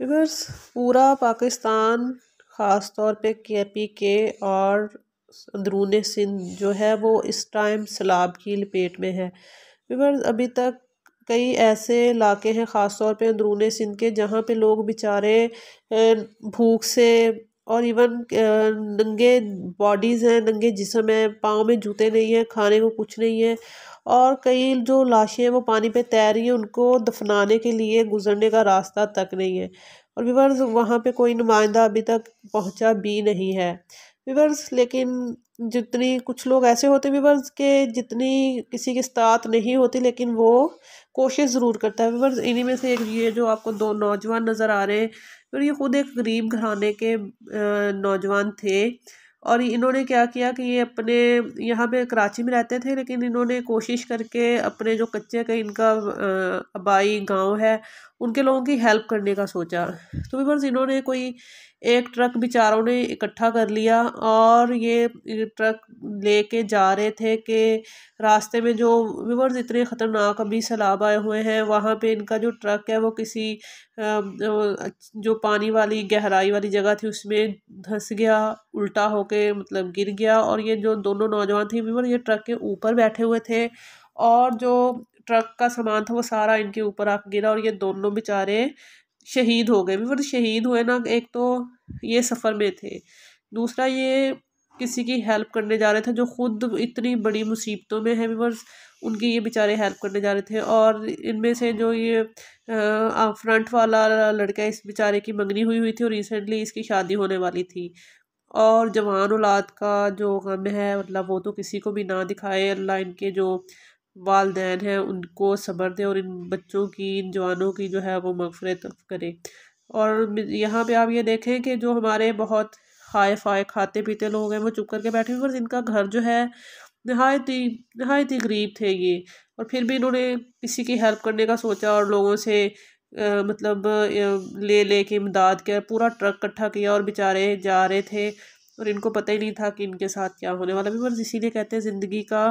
weavers पूरा पाकिस्तान ख़ास तौर पे के पी के और अंदरून सिंध जो है वो इस टाइम सैलाब की लपेट में है विवर्स अभी तक कई ऐसे इलाके हैं ख़ास तौर पे अंदरून सिंध के जहाँ पे लोग बेचारे भूख से और इवन नंगे बॉडीज़ हैं नंगे जिसम हैं पाँव में जूते नहीं हैं खाने को कुछ नहीं है और कई जो लाशें हैं वो पानी पे तैर रही हैं उनको दफनाने के लिए गुजरने का रास्ता तक नहीं है और विवर्स वहाँ पे कोई नुमाइंदा अभी तक पहुँचा भी नहीं है विवर्स लेकिन जितनी कुछ लोग ऐसे होते व्यूवर्स के जितनी किसी के साथ नहीं होती लेकिन वो कोशिश ज़रूर करता है व्यूवर्स इन्हीं में से एक ये जो आपको दो नौजवान नज़र आ रहे हैं और ये ख़ुद एक गरीब घराने के नौजवान थे और इन्होंने क्या किया कि ये अपने यहाँ पे कराची में रहते थे लेकिन इन्होंने कोशिश करके अपने जो कच्चे का इनका आबाई गांव है उनके लोगों की हेल्प करने का सोचा तो बस इन्होंने कोई एक ट्रक बेचारों ने इकट्ठा कर लिया और ये ट्रक लेके जा रहे थे कि रास्ते में जो विवर्स इतने ख़तरनाक अभी सैलाब आए हुए हैं वहाँ पे इनका जो ट्रक है वो किसी जो पानी वाली गहराई वाली जगह थी उसमें धंस गया उल्टा हो होके मतलब गिर गया और ये जो दोनों नौजवान थे वीवर ये ट्रक के ऊपर बैठे हुए थे और जो ट्रक का सामान था वो सारा इनके ऊपर आ गिरा और ये दोनों बेचारे शहीद हो गए वीवर शहीद हुए ना एक तो ये सफ़र में थे दूसरा ये किसी की हेल्प करने जा रहे थे जो खुद इतनी बड़ी मुसीबतों में है वीवर्स उनकी ये बेचारे हेल्प करने जा रहे थे और इनमें से जो ये फ्रंट वाला लड़का इस बेचारे की मंगनी हुई हुई थी और रिसेंटली इसकी शादी होने वाली थी और जवान औलाद का जो गम है मतलब वो तो किसी को भी ना दिखाए अल्लाह इनके जो वालदेन हैं उनको सब्र दे और इन बच्चों की इन जवानों की जो है वो मगफरत करे और यहाँ पे आप ये देखें कि जो हमारे बहुत हाय फाय खाते पीते लोग हैं वो चुप करके बैठे हुए और इनका घर जो है नहायत ही नहायत ही गरीब थे ये और फिर भी इन्होंने किसी की हेल्प करने का सोचा और लोगों से मतलब ले ले के इमदाद किया पूरा ट्रक इकट्ठा किया और बेचारे जा रहे थे और इनको पता ही नहीं था कि इनके साथ क्या होने वाला भी बस इसीलिए कहते हैं ज़िंदगी का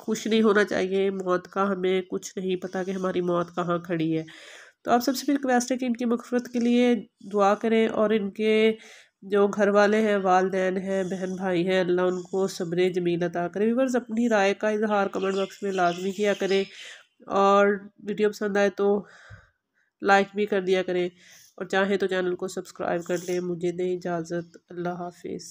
खुश नहीं होना चाहिए मौत का हमें कुछ नहीं पता कि हमारी मौत कहाँ खड़ी है तो आप सबसे भी रिक्वेस्ट है कि इनकी मफफरत के लिए दुआ करें और इनके जो घर वाले हैं वालदेन हैं बहन भाई हैं अल्लाह उनको सब्र जमील अता करें व्यूवर्स अपनी राय का इजहार कमेंट बॉक्स में लाजमी किया करें और वीडियो पसंद आए तो लाइक भी कर दिया करें और चाहें तो चैनल को सब्सक्राइब कर लें मुझे दें इजाज़त अल्लाह हाफिज़